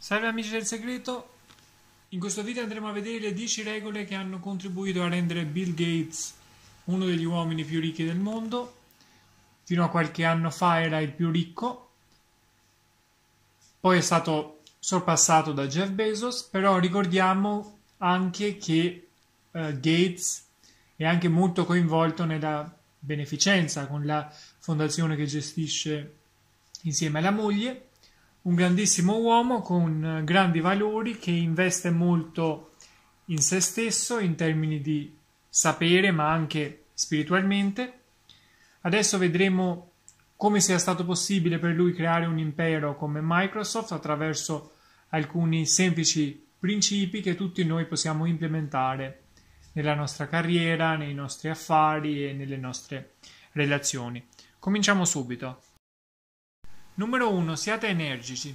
Salve amici del segreto, in questo video andremo a vedere le 10 regole che hanno contribuito a rendere Bill Gates uno degli uomini più ricchi del mondo, fino a qualche anno fa era il più ricco, poi è stato sorpassato da Jeff Bezos, però ricordiamo anche che eh, Gates è anche molto coinvolto nella beneficenza con la fondazione che gestisce insieme alla moglie un grandissimo uomo con eh, grandi valori che investe molto in se stesso in termini di sapere ma anche spiritualmente. Adesso vedremo come sia stato possibile per lui creare un impero come Microsoft attraverso alcuni semplici principi che tutti noi possiamo implementare nella nostra carriera, nei nostri affari e nelle nostre relazioni. Cominciamo subito. Numero uno, siate energici.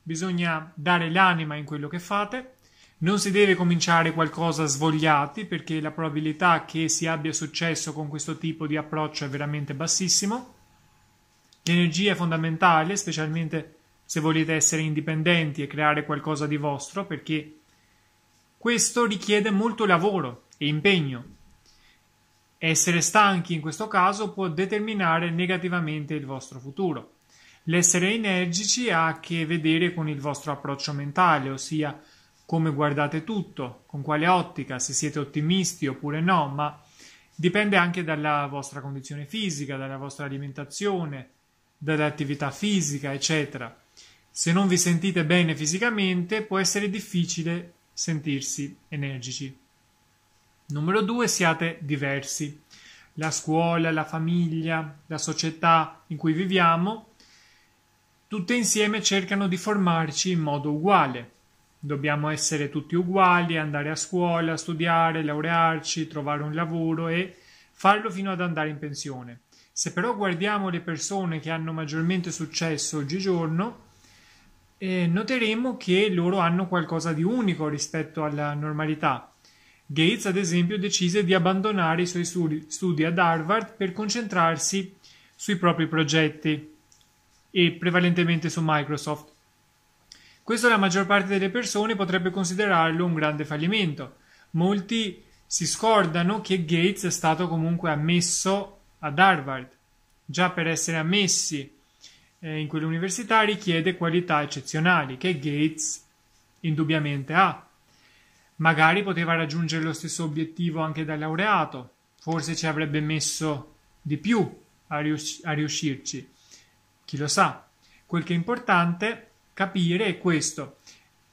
Bisogna dare l'anima in quello che fate. Non si deve cominciare qualcosa svogliati perché la probabilità che si abbia successo con questo tipo di approccio è veramente bassissimo. L'energia è fondamentale, specialmente se volete essere indipendenti e creare qualcosa di vostro, perché questo richiede molto lavoro e impegno. Essere stanchi in questo caso può determinare negativamente il vostro futuro. L'essere energici ha a che vedere con il vostro approccio mentale, ossia come guardate tutto, con quale ottica, se siete ottimisti oppure no, ma dipende anche dalla vostra condizione fisica, dalla vostra alimentazione, dall'attività fisica, eccetera. Se non vi sentite bene fisicamente, può essere difficile sentirsi energici. Numero due, Siate diversi. La scuola, la famiglia, la società in cui viviamo tutte insieme cercano di formarci in modo uguale. Dobbiamo essere tutti uguali, andare a scuola, studiare, laurearci, trovare un lavoro e farlo fino ad andare in pensione. Se però guardiamo le persone che hanno maggiormente successo oggigiorno, eh, noteremo che loro hanno qualcosa di unico rispetto alla normalità. Gates, ad esempio, decise di abbandonare i suoi studi, studi ad Harvard per concentrarsi sui propri progetti e prevalentemente su Microsoft. Questo la maggior parte delle persone potrebbe considerarlo un grande fallimento. Molti si scordano che Gates è stato comunque ammesso ad Harvard. Già per essere ammessi eh, in quell'università richiede qualità eccezionali che Gates indubbiamente ha. Magari poteva raggiungere lo stesso obiettivo anche da laureato, forse ci avrebbe messo di più a, rius- a riuscirci. Chi lo sa? Quel che è importante capire è questo.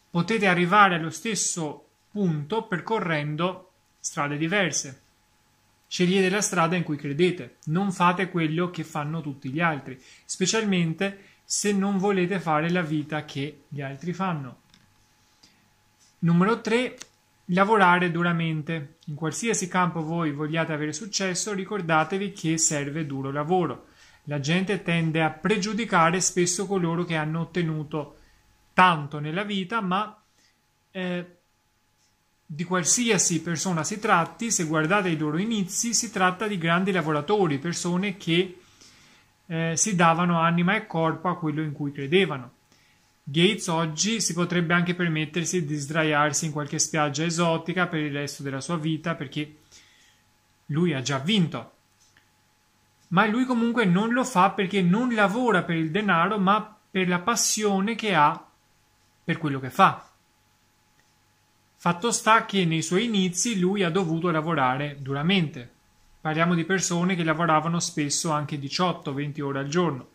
Potete arrivare allo stesso punto percorrendo strade diverse. Scegliete la strada in cui credete, non fate quello che fanno tutti gli altri, specialmente se non volete fare la vita che gli altri fanno. Numero 3. Lavorare duramente. In qualsiasi campo voi vogliate avere successo, ricordatevi che serve duro lavoro. La gente tende a pregiudicare spesso coloro che hanno ottenuto tanto nella vita, ma eh, di qualsiasi persona si tratti, se guardate i loro inizi, si tratta di grandi lavoratori, persone che eh, si davano anima e corpo a quello in cui credevano. Gates oggi si potrebbe anche permettersi di sdraiarsi in qualche spiaggia esotica per il resto della sua vita perché lui ha già vinto ma lui comunque non lo fa perché non lavora per il denaro, ma per la passione che ha per quello che fa. Fatto sta che nei suoi inizi lui ha dovuto lavorare duramente. Parliamo di persone che lavoravano spesso anche 18-20 ore al giorno,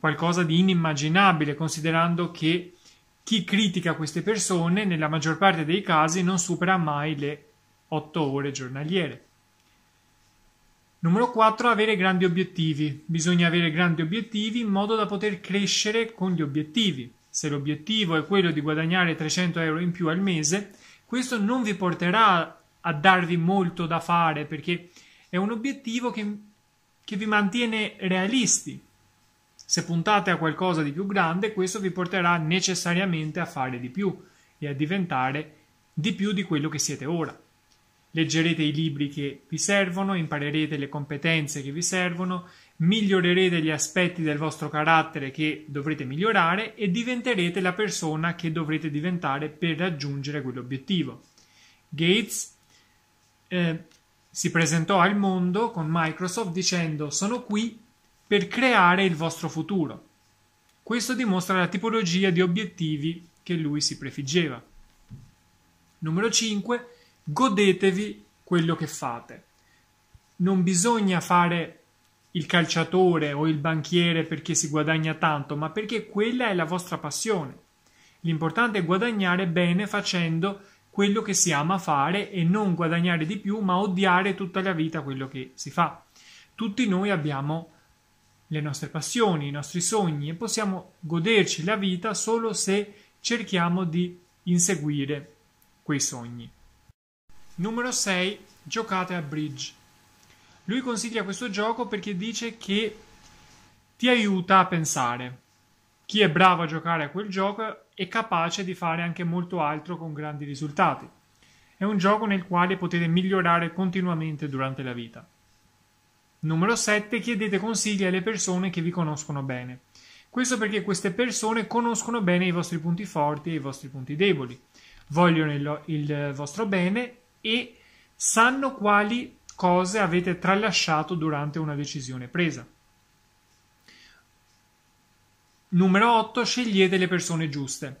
qualcosa di inimmaginabile considerando che chi critica queste persone nella maggior parte dei casi non supera mai le 8 ore giornaliere. Numero 4. Avere grandi obiettivi. Bisogna avere grandi obiettivi in modo da poter crescere con gli obiettivi. Se l'obiettivo è quello di guadagnare 300 euro in più al mese, questo non vi porterà a darvi molto da fare perché è un obiettivo che, che vi mantiene realisti. Se puntate a qualcosa di più grande, questo vi porterà necessariamente a fare di più e a diventare di più di quello che siete ora leggerete i libri che vi servono, imparerete le competenze che vi servono, migliorerete gli aspetti del vostro carattere che dovrete migliorare e diventerete la persona che dovrete diventare per raggiungere quell'obiettivo. Gates eh, si presentò al mondo con Microsoft dicendo sono qui per creare il vostro futuro. Questo dimostra la tipologia di obiettivi che lui si prefiggeva. Numero 5 godetevi quello che fate. Non bisogna fare il calciatore o il banchiere perché si guadagna tanto, ma perché quella è la vostra passione. L'importante è guadagnare bene facendo quello che si ama fare e non guadagnare di più, ma odiare tutta la vita quello che si fa. Tutti noi abbiamo le nostre passioni, i nostri sogni e possiamo goderci la vita solo se cerchiamo di inseguire quei sogni. Numero 6. Giocate a bridge. Lui consiglia questo gioco perché dice che ti aiuta a pensare. Chi è bravo a giocare a quel gioco è capace di fare anche molto altro con grandi risultati. È un gioco nel quale potete migliorare continuamente durante la vita. Numero 7. Chiedete consigli alle persone che vi conoscono bene. Questo perché queste persone conoscono bene i vostri punti forti e i vostri punti deboli, vogliono il, il vostro bene e sanno quali cose avete tralasciato durante una decisione presa. Numero 8. Scegliete le persone giuste.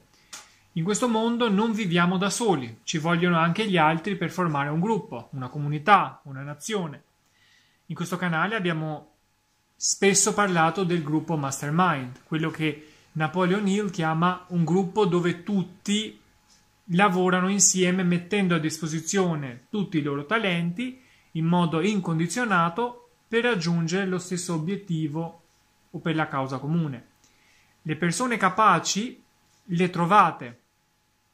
In questo mondo non viviamo da soli, ci vogliono anche gli altri per formare un gruppo, una comunità, una nazione. In questo canale abbiamo spesso parlato del gruppo Mastermind, quello che Napoleon Hill chiama un gruppo dove tutti lavorano insieme mettendo a disposizione tutti i loro talenti in modo incondizionato per raggiungere lo stesso obiettivo o per la causa comune. Le persone capaci le trovate,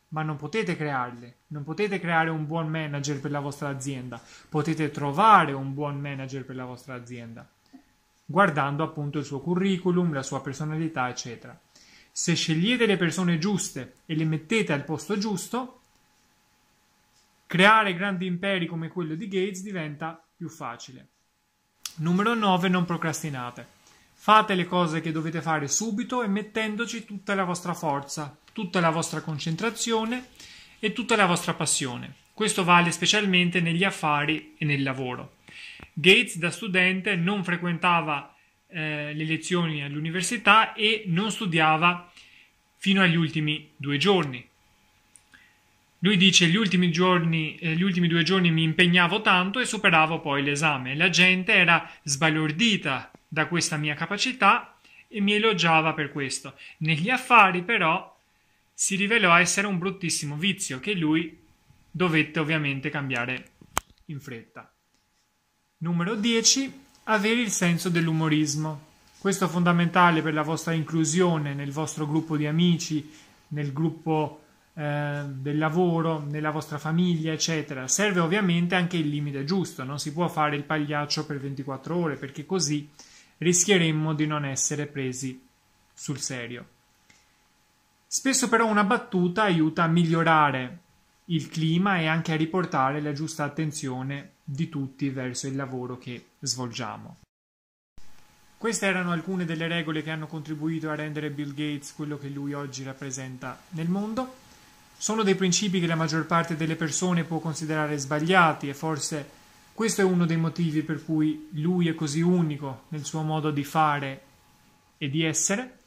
ma non potete crearle, non potete creare un buon manager per la vostra azienda, potete trovare un buon manager per la vostra azienda, guardando appunto il suo curriculum, la sua personalità, eccetera. Se scegliete le persone giuste e le mettete al posto giusto, creare grandi imperi come quello di Gates diventa più facile. Numero 9. Non procrastinate. Fate le cose che dovete fare subito e mettendoci tutta la vostra forza, tutta la vostra concentrazione e tutta la vostra passione. Questo vale specialmente negli affari e nel lavoro. Gates da studente non frequentava eh, le lezioni all'università e non studiava fino agli ultimi due giorni. Lui dice gli ultimi, giorni, eh, gli ultimi due giorni mi impegnavo tanto e superavo poi l'esame. La gente era sbalordita da questa mia capacità e mi elogiava per questo. Negli affari però si rivelò essere un bruttissimo vizio che lui dovette ovviamente cambiare in fretta. Numero 10 avere il senso dell'umorismo. Questo è fondamentale per la vostra inclusione nel vostro gruppo di amici, nel gruppo eh, del lavoro, nella vostra famiglia, eccetera. Serve ovviamente anche il limite giusto, non si può fare il pagliaccio per 24 ore perché così rischieremmo di non essere presi sul serio. Spesso però una battuta aiuta a migliorare il clima e anche a riportare la giusta attenzione di tutti verso il lavoro che svolgiamo. Queste erano alcune delle regole che hanno contribuito a rendere Bill Gates quello che lui oggi rappresenta nel mondo. Sono dei principi che la maggior parte delle persone può considerare sbagliati e forse questo è uno dei motivi per cui lui è così unico nel suo modo di fare e di essere.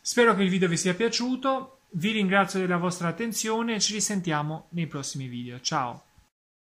Spero che il video vi sia piaciuto, vi ringrazio della vostra attenzione e ci risentiamo nei prossimi video. Ciao!